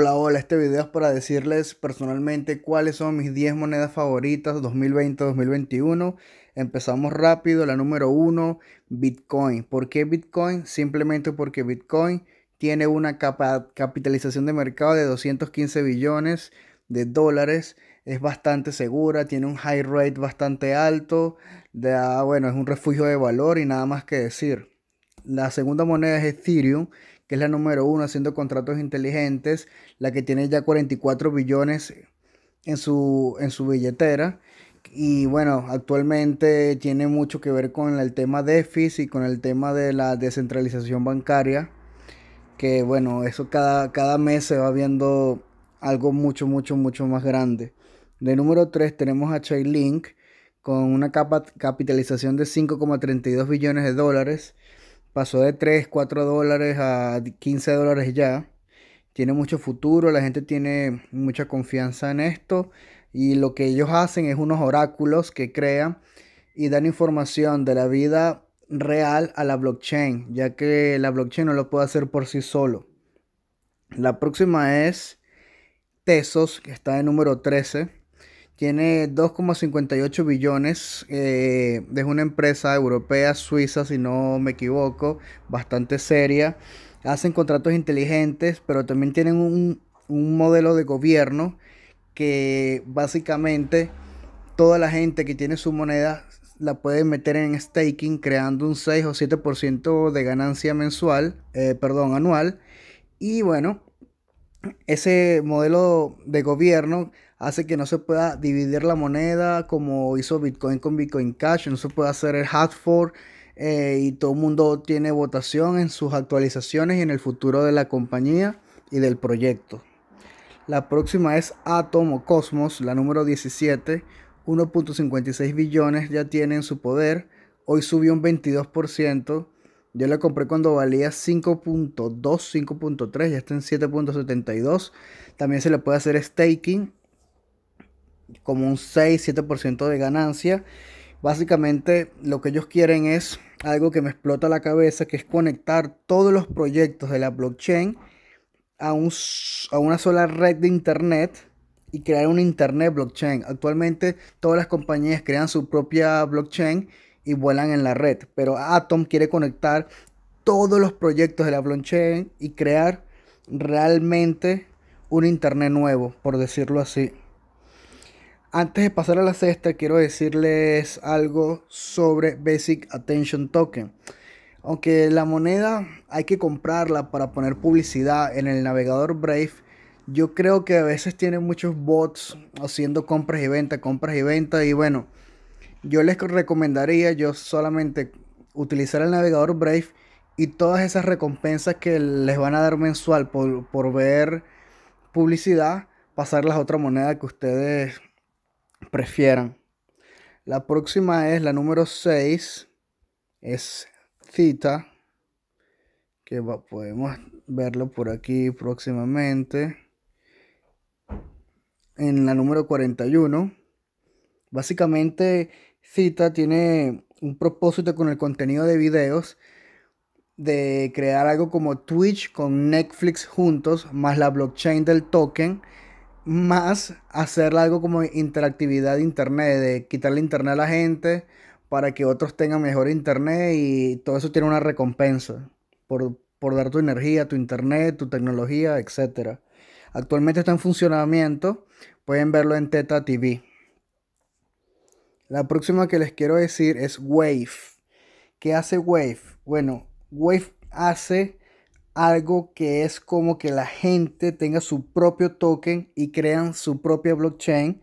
Hola, hola, este video es para decirles personalmente cuáles son mis 10 monedas favoritas 2020-2021. Empezamos rápido, la número 1, Bitcoin. ¿Por qué Bitcoin? Simplemente porque Bitcoin tiene una capitalización de mercado de 215 billones de dólares. Es bastante segura, tiene un high rate bastante alto. bueno, es un refugio de valor y nada más que decir. La segunda moneda es Ethereum que es la número uno haciendo contratos inteligentes, la que tiene ya 44 billones en su, en su billetera. Y bueno, actualmente tiene mucho que ver con el tema de y con el tema de la descentralización bancaria. Que bueno, eso cada, cada mes se va viendo algo mucho, mucho, mucho más grande. De número 3 tenemos a Chainlink con una capitalización de 5,32 billones de dólares pasó de 3, 4 dólares a 15 dólares ya. Tiene mucho futuro, la gente tiene mucha confianza en esto y lo que ellos hacen es unos oráculos que crean y dan información de la vida real a la blockchain, ya que la blockchain no lo puede hacer por sí solo. La próxima es Tesos, que está en número 13 tiene 2,58 billones. Eh, es una empresa europea, suiza, si no me equivoco, bastante seria. Hacen contratos inteligentes, pero también tienen un, modelo de gobierno que básicamente toda la gente que tiene su moneda la puede meter en staking creando un 6 o 7% de ganancia mensual, eh, perdón, anual. Y bueno, ese modelo de gobierno hace que no se pueda dividir la moneda como hizo Bitcoin con Bitcoin Cash, no se puede hacer el Hatford eh, y todo el mundo tiene votación en sus actualizaciones y en el futuro de la compañía y del proyecto. La próxima es Atom o Cosmos, la número 17, 1.56 billones ya tiene en su poder, hoy subió un 22%. Yo la compré cuando valía 5.2, 5.3, ya está en 7.72. También se le puede hacer staking como un 6-7% de ganancia. Básicamente lo que ellos quieren es algo que me explota la cabeza, que es conectar todos los proyectos de la blockchain a, a una sola red de Internet y crear un Internet blockchain. Actualmente todas las compañías crean su propia blockchain y vuelan en la red, pero Atom quiere conectar todos los proyectos de la blockchain y crear realmente un Internet nuevo, por decirlo así. Antes de pasar a la sexta, quiero decirles algo sobre Basic Attention Token. Aunque la moneda hay que comprarla para poner publicidad en el navegador Brave, yo creo que a veces tienen muchos bots haciendo compras y ventas, compras y ventas. Y bueno, yo les recomendaría yo solamente utilizar el navegador Brave y todas esas recompensas que les van a dar mensual por, por ver publicidad, pasarlas a otra moneda que ustedes prefieran. La próxima es la número 6, es Cita, que podemos verlo por aquí próximamente. En la número 41, básicamente Cita tiene un propósito con el contenido de videos de crear algo como Twitch con Netflix juntos, más la blockchain del token más hacer algo como interactividad de internet, de quitarle internet a la gente para que otros tengan mejor internet y todo eso tiene una recompensa por, por dar tu energía, tu internet, tu tecnología, etc. Actualmente está en funcionamiento, pueden verlo en Teta TV. La próxima que les quiero decir es Wave. ¿Qué hace Wave? Bueno, Wave hace algo que es como que la gente tenga su propio token y crean su propia blockchain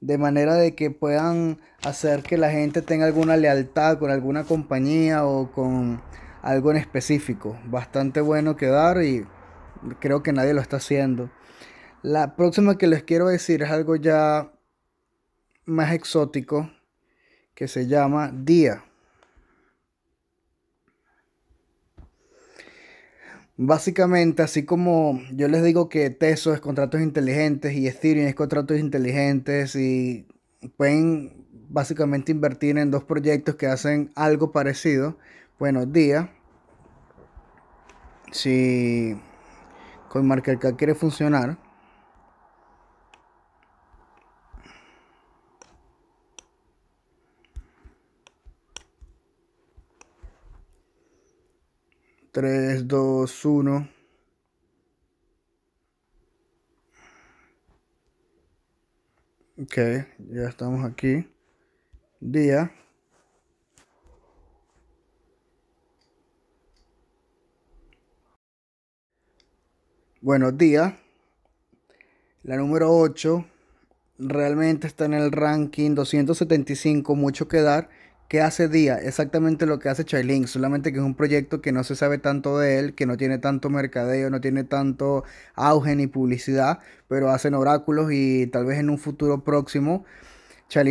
de manera de que puedan hacer que la gente tenga alguna lealtad con alguna compañía o con algo en específico. Bastante bueno quedar y creo que nadie lo está haciendo. La próxima que les quiero decir es algo ya más exótico que se llama Día. Básicamente, así como yo les digo que Teso es contratos inteligentes y Ethereum es contratos inteligentes y pueden básicamente invertir en dos proyectos que hacen algo parecido. Bueno, días. Si CoinMarketCap quiere funcionar, 3, 2, 1. Ok, ya estamos aquí. Día. Buenos días. La número 8 realmente está en el ranking 275, mucho que dar que hace Día, exactamente lo que hace Link, solamente que es un proyecto que no se sabe tanto de él, que no tiene tanto mercadeo, no tiene tanto auge ni publicidad, pero hacen oráculos y tal vez en un futuro próximo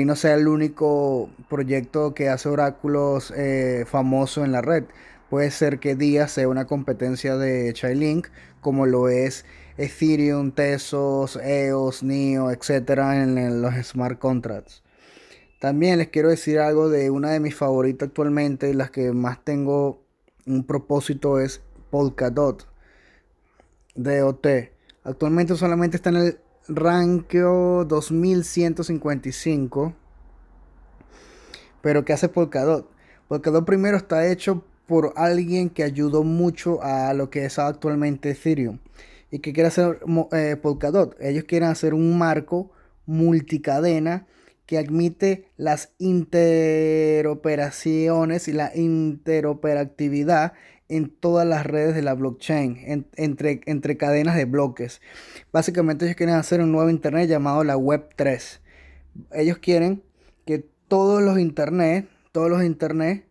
no sea el único proyecto que hace oráculos eh, famoso en la red. Puede ser que Día sea una competencia de Link, como lo es Ethereum, Tesos, EOS, NIO, etcétera, en los smart contracts. También les quiero decir algo de una de mis favoritas actualmente, las que más tengo un propósito es Polkadot de OT. Actualmente solamente está en el ranking 2155. Pero ¿qué hace Polkadot? Polkadot primero está hecho por alguien que ayudó mucho a lo que es actualmente Ethereum. ¿Y que quiere hacer eh, Polkadot? Ellos quieren hacer un marco multicadena que admite las interoperaciones y la interoperatividad en todas las redes de la blockchain, entre, entre cadenas de bloques. Básicamente ellos quieren hacer un nuevo Internet llamado la Web 3. Ellos quieren que todos los Internet, todos los Internet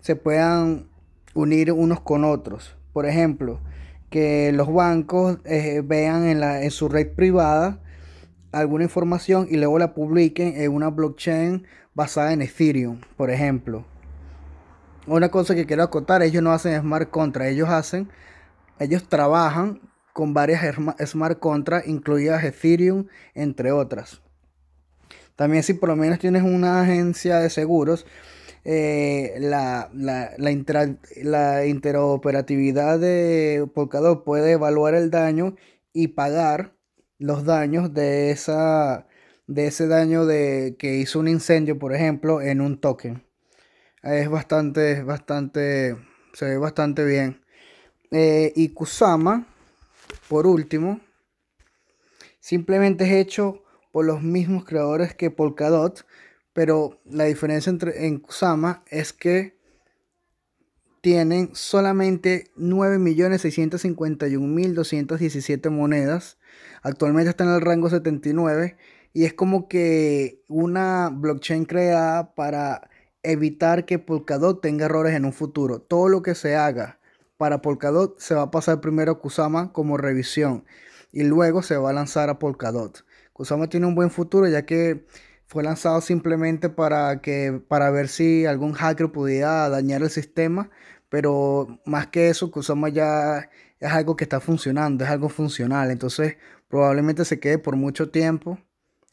se puedan unir unos con otros. Por ejemplo, que los bancos eh, vean en, en su red privada alguna información y luego la publiquen en una blockchain basada en Ethereum, por ejemplo. Una cosa que quiero acotar, ellos no hacen smart contracts, ellos hacen, ellos trabajan con varias smart contracts, incluidas Ethereum, entre otras. También si por lo menos tienes una agencia de seguros, eh, la, la, interoperatividad de Polkadot puede evaluar el daño y pagar los daños de esa de ese daño de que hizo un incendio, por ejemplo, en un token. Es bastante, bastante, se ve bastante bien. y eh, Kusama, por último, simplemente es hecho por los mismos creadores que Polkadot, pero la diferencia entre, en Kusama es que tienen solamente 9.651.217 monedas Actualmente está en el rango 79 y es como que una blockchain creada para evitar que Polkadot tenga errores en un futuro. Todo lo que se haga para Polkadot se va a pasar primero a Kusama como revisión y luego se va a lanzar a Polkadot. Kusama tiene un buen futuro ya que fue lanzado simplemente para que para ver si algún hacker pudiera dañar el sistema, pero más que eso Kusama ya es algo que está funcionando, es algo funcional. Entonces probablemente se quede por mucho tiempo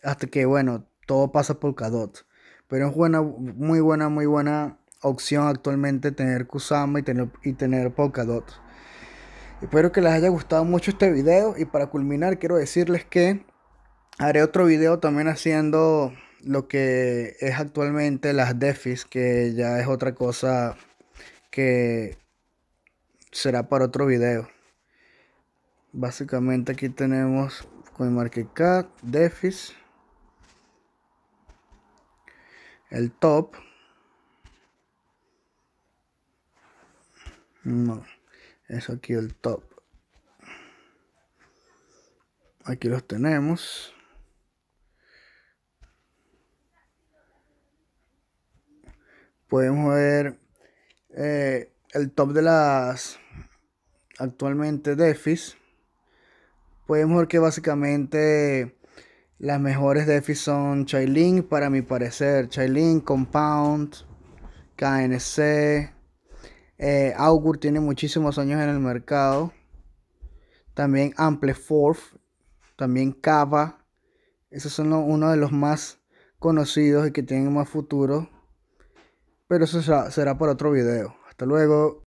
hasta que, bueno, todo pasa por Cadot. Pero es buena, muy buena, muy buena opción actualmente tener Kusama y tener, y tener Polkadot. Espero que les haya gustado mucho este video y para culminar quiero decirles que haré otro video también haciendo lo que es actualmente las DeFis, que ya es otra cosa que será para otro video. Básicamente aquí tenemos con CoinMarketCap, Defis, el top. No, eso aquí el top. Aquí los tenemos. Podemos ver eh, el top de las actualmente DeFis, podemos ver que básicamente las mejores defis son Chainlink, para mi parecer. Chainlink, Compound, KNC. Eh, Augur tiene muchísimos años en el mercado. También Ampleforth. También Kava Esos son uno de los más conocidos y que tienen más futuro. Pero eso será, será para otro video. Hasta luego.